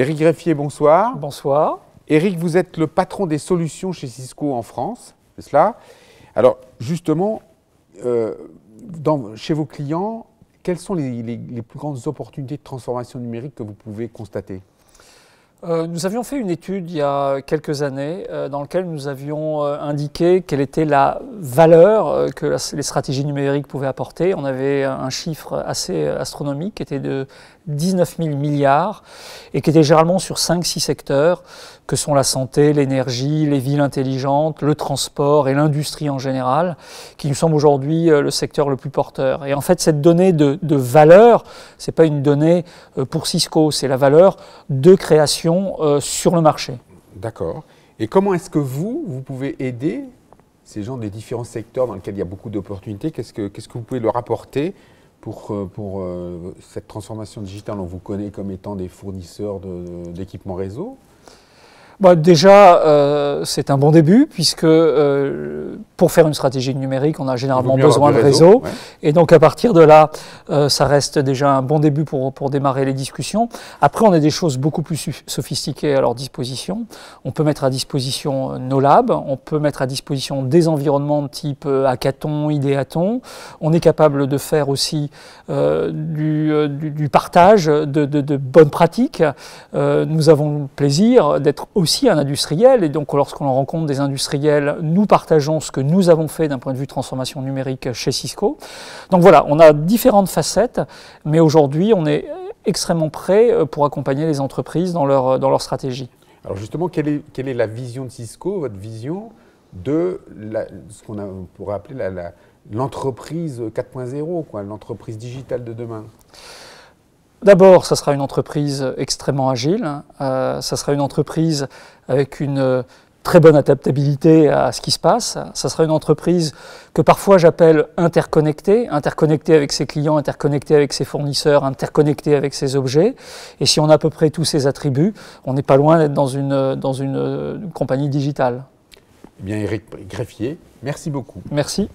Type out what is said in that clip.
Éric Greffier, bonsoir. Bonsoir. Éric, vous êtes le patron des solutions chez Cisco en France, c'est cela Alors, justement, euh, chez vos clients, quelles sont les, plus grandes opportunités de transformation numérique que vous pouvez constater euh, nous avions fait une étude il y a quelques années euh, dans laquelle nous avions indiqué quelle était la valeur euh, que les stratégies numériques pouvaient apporter. On avait un chiffre assez euh, astronomique qui était de 19 000 milliards et qui était généralement sur 5-6 secteurs que sont la santé, l'énergie, les villes intelligentes, le transport et l'industrie en général, qui nous semble aujourd'hui euh, le secteur le plus porteur. Et en fait, cette donnée de, de valeur, ce n'est pas une donnée pour Cisco, c'est la valeur de création sur le marché. D'accord. Et comment est-ce que vous, vous pouvez aider ces gens des différents secteurs dans lesquels il y a beaucoup d'opportunités. Qu'est-ce que, qu'est-ce que vous pouvez leur apporter pour, euh, pour euh, cette transformation digitale On vous connaît comme étant des fournisseurs d'équipements de, réseau. Bah, déjà, euh, c'est un bon début puisque pour faire une stratégie numérique, on a généralement besoin de Réseau, Et donc à partir de là, euh, ça reste déjà un bon début pour, démarrer les discussions. Après, on a des choses beaucoup plus sophistiquées à leur disposition. On peut mettre à disposition euh, nos labs, on peut mettre à disposition des environnements de type euh, hackathon, idéathon. On est capable de faire aussi du, partage de, bonnes pratiques. nous avons le plaisir d'être aussi un industriel et donc lorsqu'on rencontre des industriels, nous partageons ce que nous avons fait d'un point de vue transformation numérique chez Cisco. Donc voilà, on a différentes facettes, mais aujourd'hui, on est extrêmement prêt euh, pour accompagner les entreprises dans leur, dans leur stratégie. Alors justement, quelle est, quelle est la vision de Cisco, votre vision de ce qu'on pourrait appeler l'entreprise 4.0, quoi, l'entreprise digitale de demain D'abord, ça sera une entreprise extrêmement agile, hein. euh, ça sera une entreprise avec une très bonne adaptabilité à ce qui se passe. Ça sera une entreprise que parfois j'appelle interconnectée, interconnectée avec ses clients, interconnectée avec ses fournisseurs, interconnectée avec ses objets. Et si on a à peu près tous ces attributs, on n'est pas loin d'être dans, une, dans une, compagnie digitale. Eh bien, Eric Greffier, merci beaucoup. Merci.